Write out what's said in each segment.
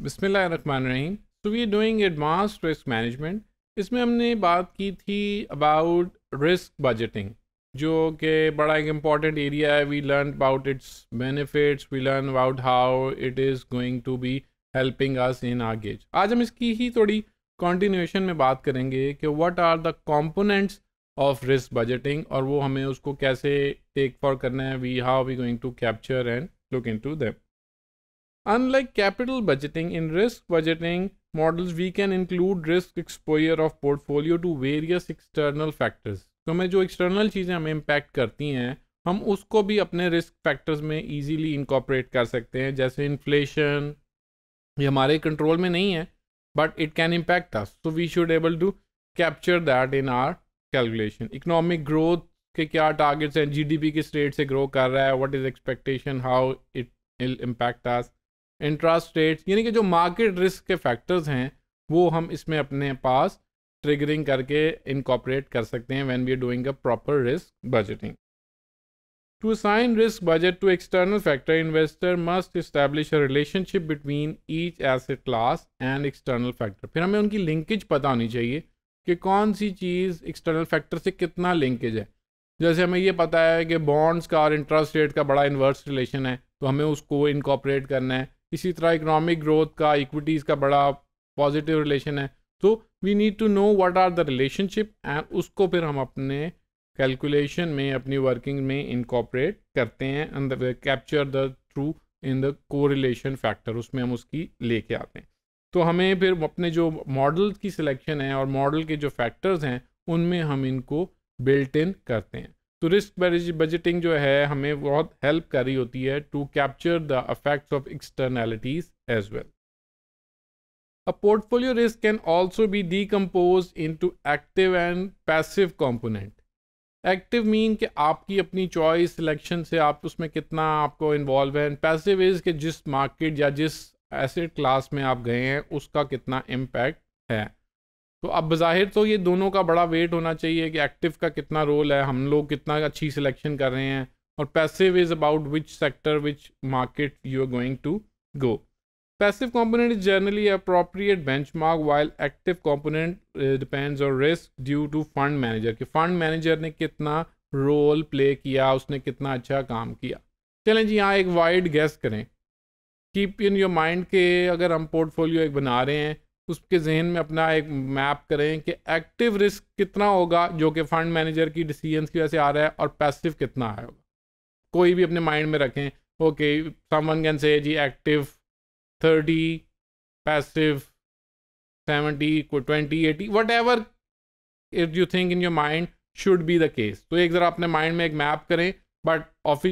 बिसमीम तो we doing advanced risk management इसमें हमने बात की थी अबाउट रिस्क बजटिंग जो कि बड़ा एक इम्पॉर्टेंट एरिया है we learn about its benefits we learn about how it is going to be helping us in our gauge आज हम इसकी ही थोड़ी कॉन्टीन्यूशन में बात करेंगे कि what are the components of risk budgeting और वो हमें उसको कैसे टेक फॉर करना है we how we going to capture and look into them Unlike capital budgeting, in risk budgeting models, we can include risk exposure of portfolio to various external factors. तो हमें जो external चीज़ें हमें impact करती हैं हम उसको भी अपने रिस्क फैक्टर्स में इजीली इंकॉपरेट कर सकते हैं जैसे इन्फ्लेशन ये हमारे कंट्रोल में नहीं है but it can impact us so we should able to capture that in our calculation economic growth के क्या टारगेट्स हैं जीडीपी किस रेट से ग्रो कर रहा है what is expectation how it impact us rate यानी कि जो मार्केट रिस्क के फैक्टर्स हैं वो हम इसमें अपने पास ट्रिगरिंग करके इनकॉपरेट कर सकते हैं when we are doing a proper risk budgeting to sign risk budget to external factor investor must establish a relationship between each asset class and external factor फिर हमें उनकी लिंकेज पता होनी चाहिए कि कौन सी चीज़ एक्सटर्नल फैक्टर से कितना लिंकेज है जैसे हमें ये पता है कि बॉन्ड्स का और इंटरेस्ट रेट का बड़ा इन्वर्स रिलेशन है तो हमें उसको इनकॉपरेट करना है इसी तरह इकोनॉमिक ग्रोथ का इक्विटीज़ का बड़ा पॉजिटिव रिलेशन है तो we need to know what are the relationship and उसको फिर हम अपने कैलकुलेशन में अपनी वर्किंग में इनकॉपरेट करते हैं अंदर capture the through in the correlation factor उसमें हम उसकी लेके आते हैं तो हमें फिर अपने जो मॉडल की सिलेक्शन है और मॉडल के जो फैक्टर्स हैं उनमें हम इनको बिल्ट इन करते हैं तो रिस्क बजटिंग जो है हमें बहुत हेल्प कर रही होती है to capture the affects of externalities as well risk can risk be decomposed into active and passive component active mean कि आपकी अपनी चॉइस सिलेक्शन से आप उसमें कितना आपको इन्वॉल्व है पैसिव इज़ कि जिस मार्केट या जिस एसेट क्लास में आप गए हैं उसका कितना इम्पैक्ट है तो अब बाहिर तो ये दोनों का बड़ा वेट होना चाहिए कि एक्टिव का कितना रोल है हम लोग कितना अच्छी सिलेक्शन कर रहे हैं और passive is about which sector which market you are going to go passive component is generally appropriate benchmark while active component depends और risk due to fund manager कि फ़ंड मैनेजर ने कितना role play किया उसने कितना अच्छा काम किया चलें जी यहाँ एक वाइड गैस करें कीप इन योर माइंड के अगर हम पोर्टफोलियो एक बना रहे हैं उसके जहन में अपना एक मैप करें कि एक्टिव रिस्क कितना होगा जो कि फंड मैनेजर की डिसीजंस की वजह से आ रहा है और पैसिव कितना आया होगा कोई भी अपने माइंड में रखें ओके समवन कैन से जी active thirty passive seventy twenty eighty whatever if you think in your mind should be the case तो एक ज़रा अपने माइंड में एक मैप करें बट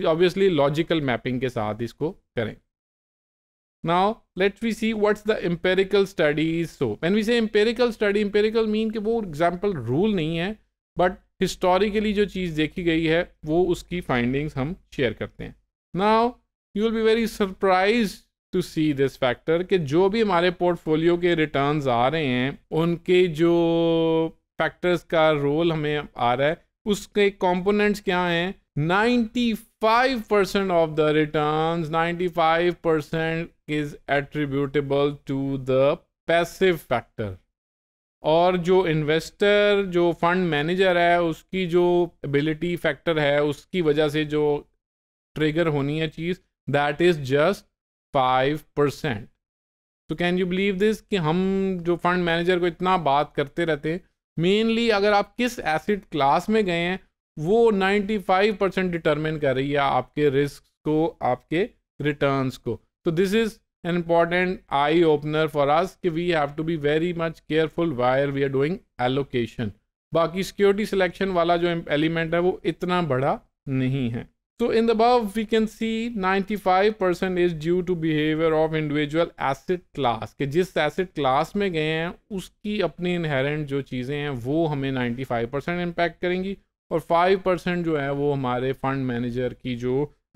ऑब्वियसली लॉजिकल मैपिंग के साथ इसको करें now let we see what's the empirical studies so man we say empirical study empirical mean कि वो एग्जाम्पल रूल नहीं है बट हिस्टोरिकली जो चीज़ देखी गई है वो उसकी फाइंडिंग्स हम शेयर करते हैं now you will be very surprise to see this factor कि जो भी हमारे पोर्टफोलियो के रिटर्न आ रहे हैं उनके जो फैक्टर्स का रोल हमें आ रहा है उसके कंपोनेंट्स क्या हैं 95 percent of the return 95 percent is attributable to the passive factor और जो इन्वेस्टर जो फंड मैनेजर है उसकी जो एबिलिटी फैक्टर है उसकी वजह से जो ट्रिगर होनी है चीज़ that is just five percent तो कैन यू बिलीव दिस कि हम जो फंड मैनेजर को इतना बात करते रहते हैं मेनली अगर आप किस एसिड क्लास में गए हैं वो 95 परसेंट डिटर्मिन कर रही है आपके रिस्क को आपके रिटर्न को तो this is an important eye opener for us कि we have to be very much careful while we are doing allocation बाकी सिक्योरिटी सिलेक्शन वाला जो एलिमेंट है वो इतना बड़ा नहीं है So तो in the above, we can see 95% is due to behaviour of individual asset class कि जिस asset class में गए हैं उसकी अपनी इनहेरेंट जो चीज़ें हैं वो हमें 95% इम्पैक्ट करेंगी और 5% जो है वो हमारे फंड मैनेजर की जो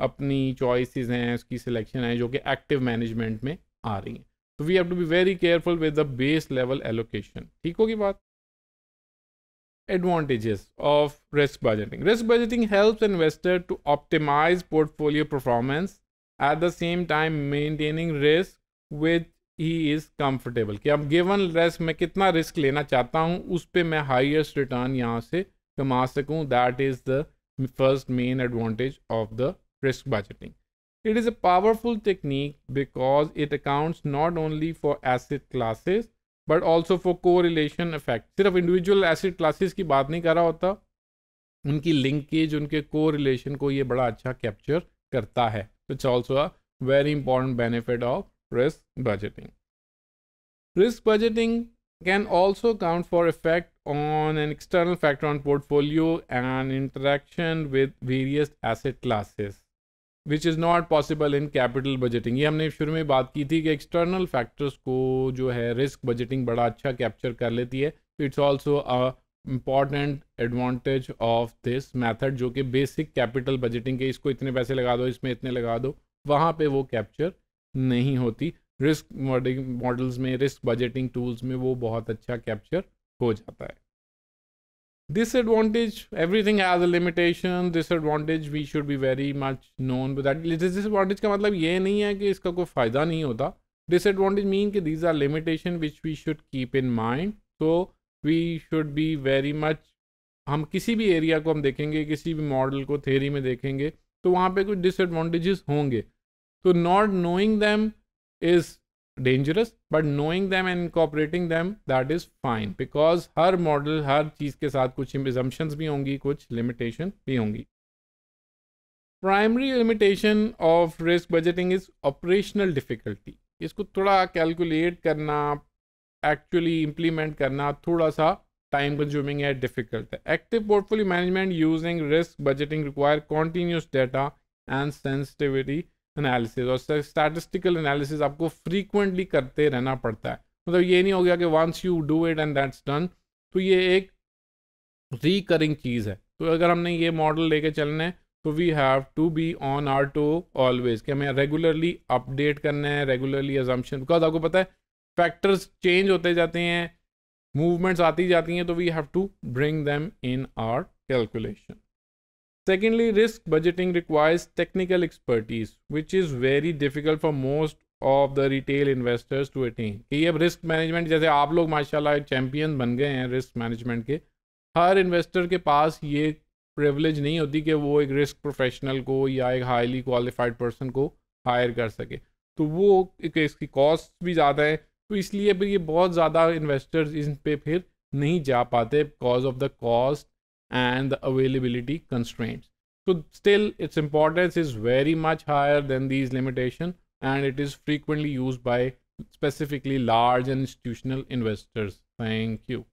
अपनी चॉइसिस हैं उसकी सिलेक्शन है जो कि एक्टिव मैनेजमेंट में आ रही हैं तो we have to be very careful with the base level allocation ठीक होगी बात advantages of risk budgeting. Risk budgeting helps investor to optimize portfolio performance at the same time maintaining risk with he is comfortable. कि अब given risk मैं कितना risk लेना चाहता हूँ उस पे मैं highest return यहाँ से कमा सकूँ that is the first main advantage of the risk budgeting. It is a powerful technique because it accounts not only for asset classes but also for correlation effect सिर्फ individual asset classes की बात नहीं कर रहा होता उनकी linkage उनके को रिलेशन को ये बड़ा अच्छा कैप्चर करता है which also a very important benefit of risk budgeting risk budgeting can also count for effect on an external factor on portfolio and interaction with various asset classes which is not possible in capital budgeting ये हमने शुरू में बात की थी कि external factors को जो है रिस्क बजटिंग बड़ा अच्छा कैप्चर कर लेती है it's also a important advantage of this method जो कि बेसिक कैपिटल बजटिंग के इसको इतने पैसे लगा दो इसमें इतने लगा दो वहाँ पर वो कैप्चर नहीं होती रिस्क मॉडल्स में रिस्क बजटिंग टूल्स में वो बहुत अच्छा कैप्चर हो जाता है disadvantage everything has a limitation disadvantage we should be very much known with that this disadvantage ka matlab ye nahi hai ki iska koi fayda nahi hota disadvantage mean ki these are limitation which we should keep in mind so we should be very much hum kisi bhi area ko hum dekhenge kisi bhi model ko theory mein dekhenge to wahan pe kuch disadvantages honge so not knowing them is dangerous but knowing them and incorporating them that is fine because हर model हर चीज के साथ कुछ एग्जम्पन्स भी होंगी कुछ limitation भी होंगी primary limitation of risk budgeting is operational difficulty इसको थोड़ा कैलकुलेट करना एक्चुअली इम्प्लीमेंट करना थोड़ा सा टाइम कंज्यूमिंग है डिफिकल्ट है active portfolio management using risk budgeting require continuous data and sensitivity analysis और स्टैटिस्टिकल एनालिसिस आपको फ्रीक्वेंटली करते रहना पड़ता है मतलब ये नहीं हो गया कि once you do it and that's done तो ये एक रिकरिंग चीज़ है तो अगर हमने ये मॉडल लेके चलना है तो we have to be on our toes always कि हमें रेगुलरली अपडेट करना है रेगुलरली एजम्पन बिकॉज आपको पता है फैक्टर्स चेंज होते जाते हैं मूवमेंट्स आती जाती हैं तो we have to bring them in our calculation secondly risk budgeting requires technical expertise which is very difficult for most of the retail investors to attain कि अब रिस्क मैनेजमेंट जैसे आप लोग माशाल्लाह चैंपियन बन गए हैं रिस्क मैनेजमेंट के हर इन्वेस्टर के पास ये प्रिवलेज नहीं होती कि वो एक रिस्क प्रोफेशनल को या एक हाईली क्वालिफाइड पर्सन को हायर कर सके तो वो एक इसकी कॉस्ट भी ज़्यादा है तो इसलिए फिर ये बहुत ज़्यादा इन्वेस्टर्स इन पे फिर नहीं जा पाते because of the cost and the availability constraints. So still its importance is very much higher than these limitation and it is frequently used by specifically large and institutional investors. Thank you.